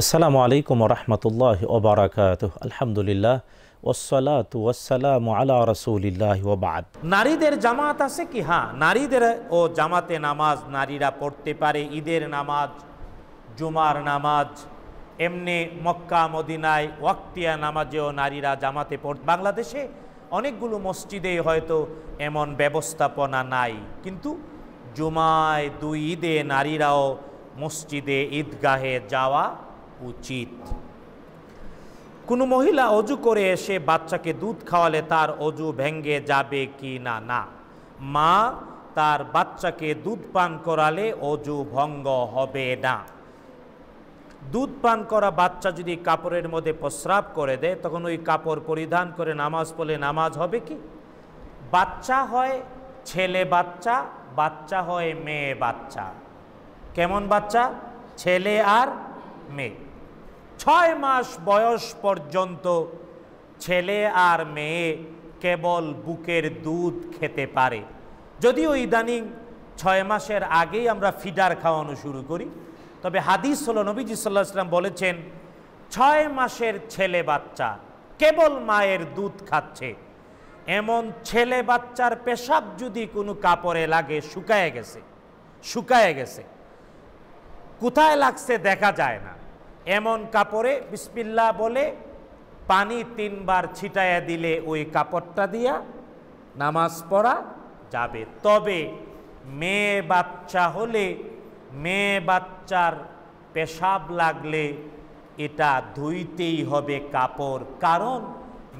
আসসালামু আলাইকুম রহমতুল্লাহ ওবরাকাত আলহামদুলিল্লাহ ওসলাত ওসালাম আলা রসুলিল্লাহ ওবাদ নারীদের জামাত আছে কি হ্যাঁ নারীদের ও জামাতে নামাজ নারীরা পড়তে পারে ঈদের নামাজ জুমার নামাজ এমনি মক্কা মদিনায় ওয়াক্তিয়া নামাজেও নারীরা জামাতে পড় বাংলাদেশে অনেকগুলো মসজিদেই হয়তো এমন ব্যবস্থাপনা নাই কিন্তু জুমায় দুই ঈদে নারীরাও মসজিদে ঈদগাহে যাওয়া উচিত কোনো মহিলা অজু করে এসে বাচ্চাকে দুধ খাওয়ালে তার অজু ভেঙ্গে যাবে কি না না মা তার বাচ্চাকে দুধ পান করালে অজু ভঙ্গ হবে না দুধ পান করা বাচ্চা যদি কাপড়ের মধ্যে প্রস্রাব করে দেয় তখন ওই কাপড় পরিধান করে নামাজ পড়লে নামাজ হবে কি বাচ্চা হয় ছেলে বাচ্চা বাচ্চা হয় মেয়ে বাচ্চা কেমন বাচ্চা ছেলে আর মেয়ে ছয় মাস বয়স পর্যন্ত ছেলে আর মেয়ে কেবল বুকের দুধ খেতে পারে যদিও ইদানিং ছয় মাসের আগেই আমরা ফিডার খাওয়ানো শুরু করি তবে হাদিস হল নবীজি সাল্লাহ ইসলাম বলেছেন ছয় মাসের ছেলে বাচ্চা কেবল মায়ের দুধ খাচ্ছে এমন ছেলে বাচ্চার পেশাব যদি কোনো কাপড়ে লাগে শুকায় গেছে শুকায় গেছে কোথায় লাগছে দেখা যায় না এমন কাপড়ে বিসমিল্লা বলে পানি তিনবার ছিটাইয়া দিলে ওই কাপড়টা দিয়া নামাজ পড়া যাবে তবে মেয়ে বাচ্চা হলে মেয়ে বাচ্চার পেশাব লাগলে এটা ধুইতেই হবে কাপড় কারণ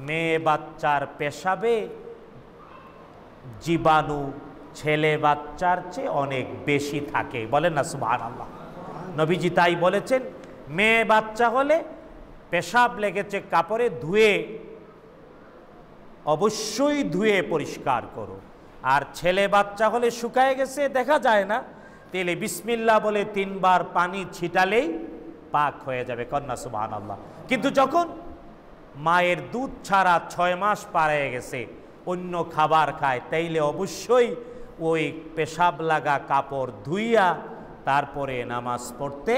মেয়ে বাচ্চার পেশাবে জীবাণু ছেলে বাচ্চার চেয়ে অনেক বেশি থাকে বলেন না সুবাহ আল্লাহ নবীজি তাই বলেছেন মেয়ে বাচ্চা হলে পেশাব লেগেছে কাপড়ে ধুয়ে অবশ্যই ধুয়ে পরিষ্কার করো আর ছেলে বাচ্চা হলে শুকায় গেছে দেখা যায় না তেলে বিসমিল্লা বলে তিনবার পানি ছিটালেই পাক হয়ে যাবে কন্যা সুবাহ আল্লাহ কিন্তু যখন মায়ের দুধ ছাড়া ছয় মাস পারে গেছে অন্য খাবার খায় তাইলে অবশ্যই ওই পেশাব লাগা কাপড় ধুইয়া তারপরে নামাজ পড়তে